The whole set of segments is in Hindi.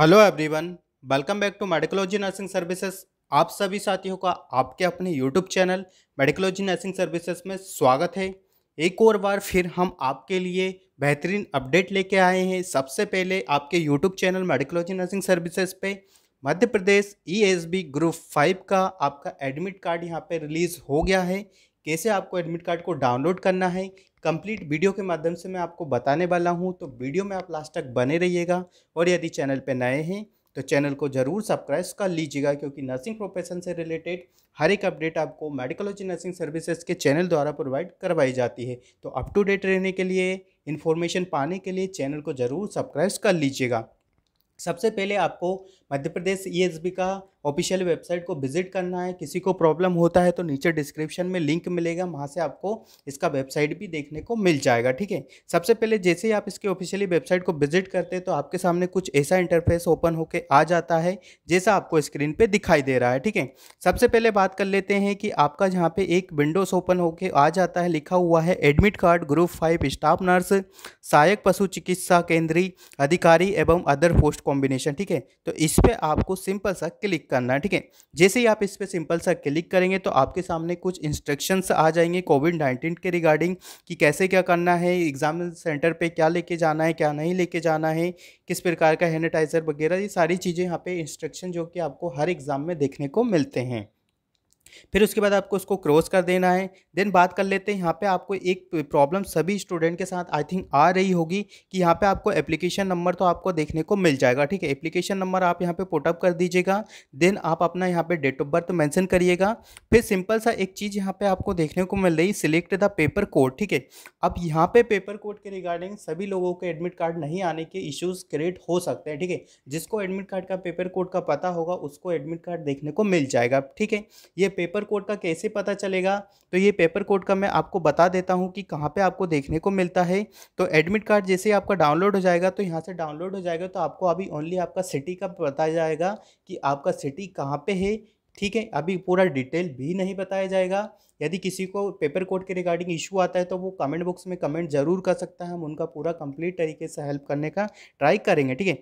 Hello everyone welcome back to Medicology nursing services आप सभी साथियों का आपके अपने YouTube channel Medicology nursing services में स्वागत है एक और बार फिर हम आपके लिए बेहतरीन अपडेट लेके आए हैं सबसे पहले आपके YouTube channel Medicology nursing services पे Madhya Pradesh E S B group five का आपका एडमिट कार्ड यहाँ पर रिलीज़ हो गया है कैसे आपको एडमिट कार्ड को डाउनलोड करना है कंप्लीट वीडियो के माध्यम से मैं आपको बताने वाला हूं तो वीडियो में आप लास्ट तक बने रहिएगा और यदि चैनल पर नए हैं तो चैनल को ज़रूर सब्सक्राइब कर लीजिएगा क्योंकि नर्सिंग प्रोफेशन से रिलेटेड हर एक अपडेट आपको मेडिकोलॉजी नर्सिंग सर्विसेज के चैनल द्वारा प्रोवाइड करवाई जाती है तो अप टू डेट रहने के लिए इन्फॉर्मेशन पाने के लिए चैनल को ज़रूर सब्सक्राइब कर लीजिएगा सबसे पहले आपको मध्य प्रदेश ई e का ऑफिशियल वेबसाइट को विजिट करना है किसी को प्रॉब्लम होता है तो नीचे डिस्क्रिप्शन में लिंक मिलेगा वहाँ से आपको इसका वेबसाइट भी देखने को मिल जाएगा ठीक है सबसे पहले जैसे ही आप इसके ऑफिशियली वेबसाइट को विजिट करते हैं तो आपके सामने कुछ ऐसा इंटरफेस ओपन होके आ जाता है जैसा आपको स्क्रीन पर दिखाई दे रहा है ठीक है सबसे पहले बात कर लेते हैं कि आपका जहाँ पे एक विंडोज ओपन होकर आ जाता है लिखा हुआ है admit card group five staff nurse सहायक पशु चिकित्सा केंद्रीय अधिकारी एवं अदर पोस्ट कॉम्बिनेशन ठीक है तो इस पर आपको सिंपल सा क्लिक कर करना है ठीक है जैसे ही आप इस पर सिंपल सा क्लिक करेंगे तो आपके सामने कुछ इंस्ट्रक्शंस आ जाएंगे कोविड नाइन्टीन के रिगार्डिंग कि कैसे क्या करना है एग्ज़ाम सेंटर पे क्या लेके जाना है क्या नहीं लेके जाना है किस प्रकार का सैनिटाइज़र वगैरह ये सारी चीज़ें यहाँ पे इंस्ट्रक्शन जो कि आपको हर एग्ज़ाम में देखने को मिलते हैं फिर उसके बाद आपको उसको क्रॉस कर देना है देन बात कर लेते हैं यहाँ पे आपको एक प्रॉब्लम सभी स्टूडेंट के साथ आई थिंक आ रही होगी कि यहाँ पे आपको एप्लीकेशन नंबर तो आपको देखने को मिल जाएगा ठीक है एप्लीकेशन नंबर आप यहाँ पे पुटअप कर दीजिएगा देन आप अपना यहाँ पे डेट ऑफ बर्थ मैंशन करिएगा फिर सिंपल सा एक चीज़ यहाँ पे आपको देखने को मिल रही सिलेक्ट द पेपर कोड ठीक है अब यहाँ पे पेपर कोड के रिगार्डिंग सभी लोगों के एडमिट कार्ड नहीं आने के इश्यूज़ क्रिएट हो सकते हैं ठीक है जिसको एडमिट कार्ड का पेपर कोड का पता होगा उसको एडमिट कार्ड देखने को मिल जाएगा ठीक है ये पेपर कोड का कैसे पता चलेगा तो ये पेपर कोड का मैं आपको बता देता हूँ कि कहाँ पे आपको देखने को मिलता है तो एडमिट कार्ड जैसे आपका डाउनलोड हो जाएगा तो यहाँ से डाउनलोड हो जाएगा तो आपको अभी ओनली आपका सिटी का बताया जाएगा कि आपका सिटी कहाँ पर है ठीक है अभी पूरा डिटेल भी नहीं बताया जाएगा यदि किसी को पेपर कोड के रिगार्डिंग इशू आता है तो वो कमेंट बॉक्स में कमेंट ज़रूर कर सकता है हम उनका पूरा कंप्लीट तरीके से हेल्प करने का ट्राई करेंगे ठीक है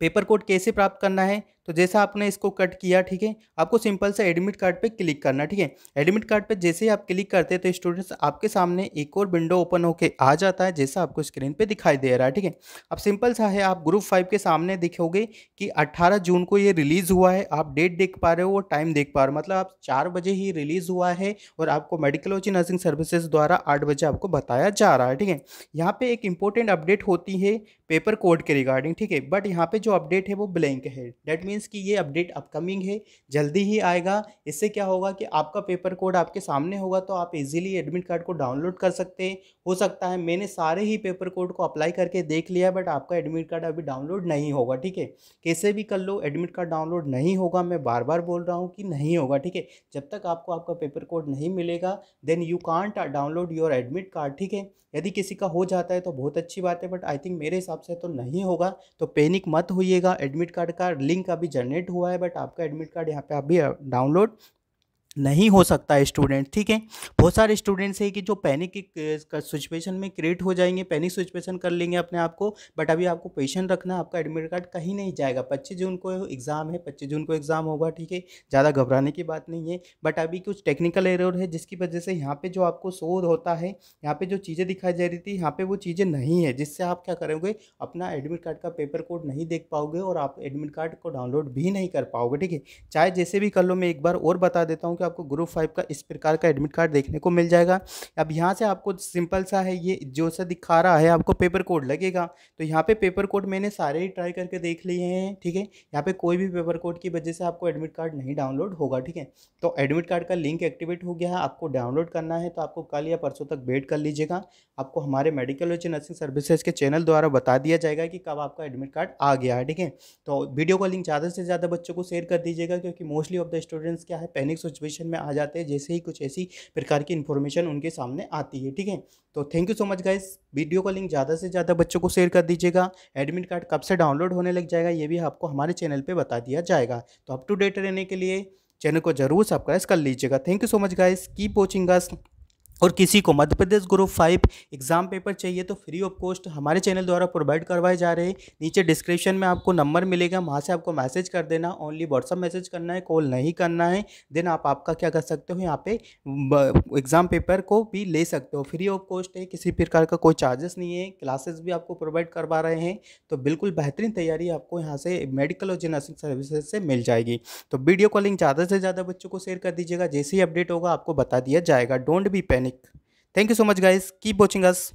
पेपर कोड कैसे प्राप्त करना है तो जैसा आपने इसको कट किया ठीक है आपको सिंपल से एडमिट कार्ड पे क्लिक करना ठीक है एडमिट कार्ड पे जैसे ही आप क्लिक करते हैं तो स्टूडेंट्स आपके सामने एक और विंडो ओपन होकर आ जाता है जैसा आपको स्क्रीन पे दिखाई दे रहा है ठीक है अब सिंपल सा है आप ग्रुप फाइव के सामने दिखोगे कि अट्ठारह जून को ये रिलीज़ हुआ है आप डेट देख पा रहे हो और टाइम देख पा रहे हो मतलब आप चार बजे ही रिलीज़ हुआ है और आपको मेडिकोलॉजी नर्सिंग सर्विसेज द्वारा आठ बजे आपको बताया जा रहा है ठीक है यहाँ पर एक इंपॉर्टेंट अपडेट होती है पेपर कोड के रिगार्डिंग ठीक है बट यहाँ पर जो अपडेट है वो ब्लैंक है डेट मीन मीन्स कि ये अपडेट अपकमिंग है जल्दी ही आएगा इससे क्या होगा कि आपका पेपर कोड आपके सामने होगा तो आप इजीली एडमिट कार्ड को डाउनलोड कर सकते हैं हो सकता है मैंने सारे ही पेपर कोड को अप्लाई करके देख लिया बट आपका एडमिट कार्ड अभी डाउनलोड नहीं होगा ठीक है कैसे भी कर लो एडमिट कार्ड डाउनलोड नहीं होगा मैं बार बार बोल रहा हूँ कि नहीं होगा ठीक है जब तक आपको आपका पेपर कोड नहीं मिलेगा then you can't download your admit card ठीक है यदि किसी का हो जाता है तो बहुत अच्छी बात है बट आई थिंक मेरे हिसाब से तो नहीं होगा तो पैनिक मत होइएगा एडमिट कार्ड का लिंक अभी अभी जनरेट हुआ है बट आपका एडमिट कार्ड यहाँ पे अभी डाउनलोड uh, नहीं हो सकता स्टूडेंट ठीक है बहुत सारे स्टूडेंट्स हैं कि जो पैनिक की सिचुएशन में क्रिएट हो जाएंगे पैनिक सिचुएशन कर लेंगे अपने आप को बट अभी आपको पेशेंट रखना आपका एडमिट कार्ड कहीं नहीं जाएगा पच्चीस जून को एग्ज़ाम है पच्चीस जून को एग्ज़ाम होगा ठीक है ज़्यादा घबराने की बात नहीं है बट अभी कुछ टेक्निकल एरर है जिसकी वजह से यहाँ पर जो आपको शोर होता है यहाँ पर जो चीज़ें दिखाई जा रही थी यहाँ पर वो चीज़ें नहीं है जिससे आप क्या करोगे अपना एडमिट कार्ड का पेपर कोड नहीं देख पाओगे और आप एडमिट कार्ड को डाउनलोड भी नहीं कर पाओगे ठीक है चाहे जैसे भी कर लो मैं एक बार और बता देता हूँ कि तो आपको ग्रुप फाइव का इस प्रकार का एडमिट कार्ड देखने को मिल जाएगा अब यहाँ से आपको सिंपल सा है ये जो सा दिखा रहा है आपको पेपर कोड लगेगा तो यहाँ पे पेपर कोड मैंने सारे ही ट्राई करके देख लिए हैं ठीक है यहाँ पे कोई भी पेपर कोड की वजह से आपको एडमिट कार्ड नहीं डाउनलोड होगा ठीक है तो एडमिट कार्ड का लिंक एक्टिवेट हो गया है आपको डाउनलोड करना है तो आपको कल या परसों तक वेट कर लीजिएगा आपको हमारे मेडिकल और नर्सिंग सर्विसेज के चैनल द्वारा बता दिया जाएगा कि कब आपका एडमिट कार्ड आ गया है ठीक है तो वीडियो का लिंक ज़्यादा से ज़्यादा बच्चों को शेयर कर दीजिएगा क्योंकि मोस्टली ऑफ द स्टूडेंट्स क्या है पैनिक सिचुएशन कंडीशन में आ जाते हैं जैसे ही कुछ ऐसी प्रकार की इन्फॉर्मेशन उनके सामने आती है ठीक है तो thank you so much guys video का लिंक ज़्यादा से ज़्यादा बच्चों को शेयर कर दीजिएगा एडमिट कार्ड कब से डाउनलोड होने लग जाएगा ये भी आपको हमारे चैनल पर बता दिया जाएगा तो अप टू डेट रहने के लिए चैनल को जरूर सब्सक्राइब कर लीजिएगा thank you so much guys keep watching us और किसी को Madhya Pradesh group five exam paper चाहिए तो फ्री ऑफ कॉस्ट हमारे चैनल द्वारा प्रोवाइड करवाए जा रहे हैं नीचे डिस्क्रिप्शन में आपको नंबर मिलेगा वहाँ से आपको मैसेज कर देना ओनली व्हाट्सअप मैसेज करना है कॉल नहीं करना है देन आप आपका क्या कर सकते हो यहाँ पे एग्ज़ाम पेपर को भी ले सकते हो फ्री ऑफ कॉस्ट है किसी प्रकार का कोई चार्जेस नहीं है क्लासेस भी आपको प्रोवाइड करवा रहे हैं तो बिल्कुल बेहतरीन तैयारी आपको यहाँ से मेडिकल और जिनर्सिंग सर्विसेज से मिल जाएगी तो वीडियो कॉलिंग ज़्यादा से ज़्यादा बच्चों को शेयर कर दीजिएगा जैसे ही अपडेट होगा आपको बता दिया जाएगा don't be panic Mechanic. Thank you so much guys. Keep watching us.